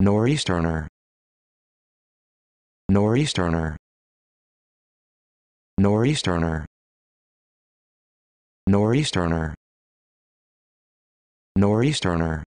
Nor'easterner Nor'easterner Nor'easterner Nor'easterner Nor'easterner